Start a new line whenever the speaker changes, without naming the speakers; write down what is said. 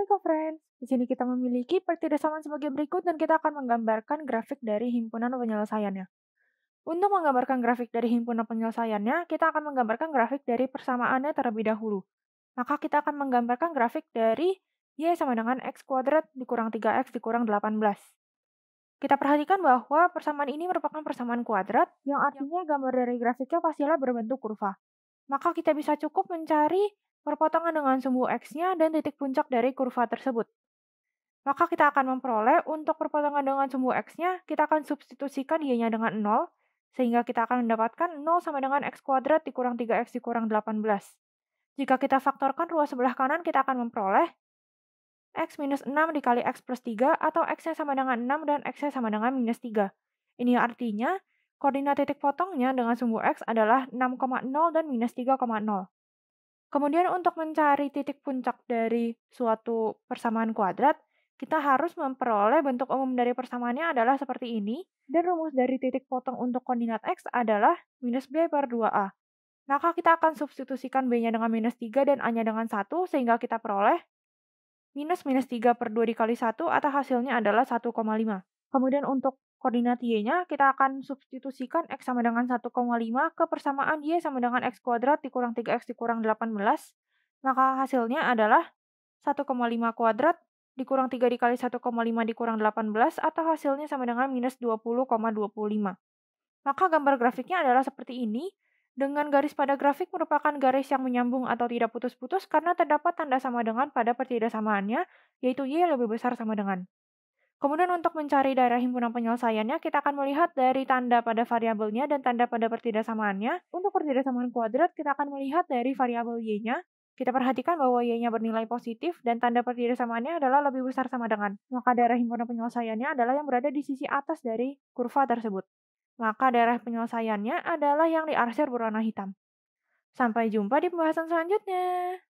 Hai friends Di sini kita memiliki pertidaksamaan sebagai berikut dan kita akan menggambarkan grafik dari himpunan penyelesaiannya. Untuk menggambarkan grafik dari himpunan penyelesaiannya, kita akan menggambarkan grafik dari persamaannya terlebih dahulu. Maka kita akan menggambarkan grafik dari Y sama dengan X kuadrat dikurang 3X dikurang 18. Kita perhatikan bahwa persamaan ini merupakan persamaan kuadrat, yang artinya gambar dari grafiknya pastilah berbentuk kurva. Maka kita bisa cukup mencari Perpotongan dengan sumbu X-nya dan titik puncak dari kurva tersebut. Maka kita akan memperoleh untuk perpotongan dengan sumbu X-nya, kita akan substitusikan Y-nya dengan 0, sehingga kita akan mendapatkan 0 sama dengan X kuadrat dikurang 3X dikurang 18. Jika kita faktorkan ruas sebelah kanan, kita akan memperoleh X minus 6 dikali X plus 3, atau X-nya sama dengan 6 dan X-nya sama dengan minus 3. Ini artinya, koordinat titik potongnya dengan sumbu X adalah 6,0 dan minus 3,0. Kemudian untuk mencari titik puncak dari suatu persamaan kuadrat, kita harus memperoleh bentuk umum dari persamaannya adalah seperti ini, dan rumus dari titik potong untuk koordinat X adalah minus B per 2A. Maka kita akan substitusikan B-nya dengan minus 3 dan A-nya dengan 1, sehingga kita peroleh minus minus 3 per 2 dikali 1 atau hasilnya adalah 1,5. Kemudian untuk koordinat Y-nya, kita akan substitusikan X sama dengan 1,5 ke persamaan Y sama dengan X kuadrat dikurang 3X dikurang 18. Maka hasilnya adalah 1,5 kuadrat dikurang 3 dikali 1,5 dikurang 18 atau hasilnya sama dengan minus 20,25. Maka gambar grafiknya adalah seperti ini, dengan garis pada grafik merupakan garis yang menyambung atau tidak putus-putus karena terdapat tanda sama dengan pada pertidaksamaannya, yaitu Y lebih besar sama dengan. Kemudian untuk mencari daerah himpunan penyelesaiannya, kita akan melihat dari tanda pada variabelnya dan tanda pada pertidaksamaannya. Untuk pertidaksamaan kuadrat, kita akan melihat dari variabel y-nya. Kita perhatikan bahwa y-nya bernilai positif dan tanda pertidaksamaannya adalah lebih besar sama dengan. Maka daerah himpunan penyelesaiannya adalah yang berada di sisi atas dari kurva tersebut. Maka daerah penyelesaiannya adalah yang diarsir berwarna hitam. Sampai jumpa di pembahasan selanjutnya.